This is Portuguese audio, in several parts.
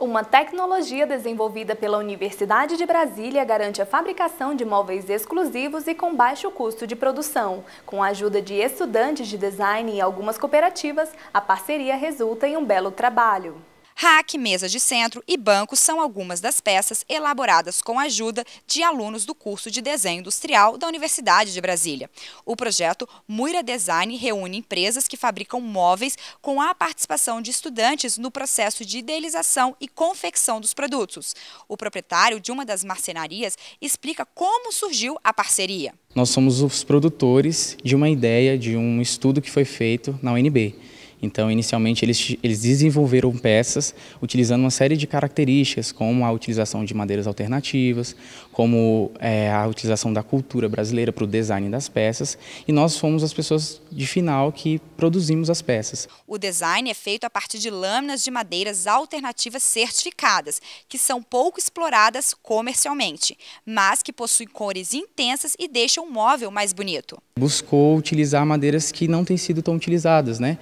Uma tecnologia desenvolvida pela Universidade de Brasília garante a fabricação de móveis exclusivos e com baixo custo de produção. Com a ajuda de estudantes de design e algumas cooperativas, a parceria resulta em um belo trabalho. Rack, mesa de centro e banco são algumas das peças elaboradas com a ajuda de alunos do curso de Desenho Industrial da Universidade de Brasília. O projeto Muira Design reúne empresas que fabricam móveis com a participação de estudantes no processo de idealização e confecção dos produtos. O proprietário de uma das marcenarias explica como surgiu a parceria. Nós somos os produtores de uma ideia, de um estudo que foi feito na UNB. Então, inicialmente, eles, eles desenvolveram peças utilizando uma série de características, como a utilização de madeiras alternativas, como é, a utilização da cultura brasileira para o design das peças, e nós fomos as pessoas de final que produzimos as peças. O design é feito a partir de lâminas de madeiras alternativas certificadas, que são pouco exploradas comercialmente, mas que possuem cores intensas e deixam o móvel mais bonito. Buscou utilizar madeiras que não têm sido tão utilizadas, né?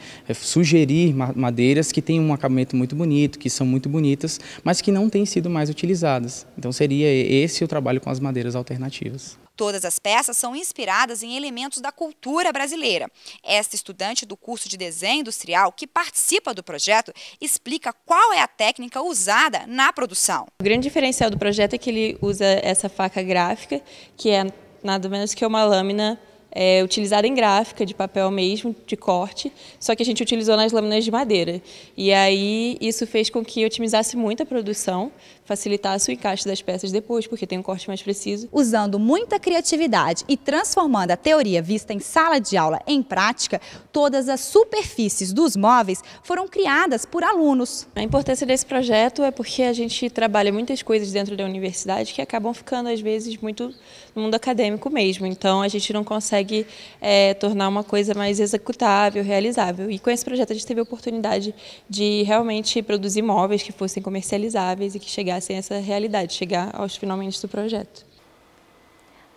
sugerir madeiras que têm um acabamento muito bonito, que são muito bonitas, mas que não têm sido mais utilizadas. Então seria esse o trabalho com as madeiras alternativas. Todas as peças são inspiradas em elementos da cultura brasileira. Esta estudante do curso de desenho industrial que participa do projeto explica qual é a técnica usada na produção. O grande diferencial do projeto é que ele usa essa faca gráfica, que é nada menos que uma lâmina é, utilizada em gráfica, de papel mesmo, de corte, só que a gente utilizou nas lâminas de madeira. E aí isso fez com que otimizasse muito a produção, facilitasse o encaixe das peças depois, porque tem um corte mais preciso. Usando muita criatividade e transformando a teoria vista em sala de aula em prática, todas as superfícies dos móveis foram criadas por alunos. A importância desse projeto é porque a gente trabalha muitas coisas dentro da universidade que acabam ficando, às vezes, muito no mundo acadêmico mesmo. Então, a gente não consegue consegue é, tornar uma coisa mais executável, realizável. E com esse projeto a gente teve a oportunidade de realmente produzir móveis que fossem comercializáveis e que chegassem a essa realidade, chegar aos finalmente do projeto.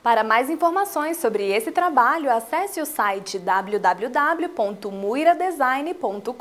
Para mais informações sobre esse trabalho, acesse o site www.muiradesign.com.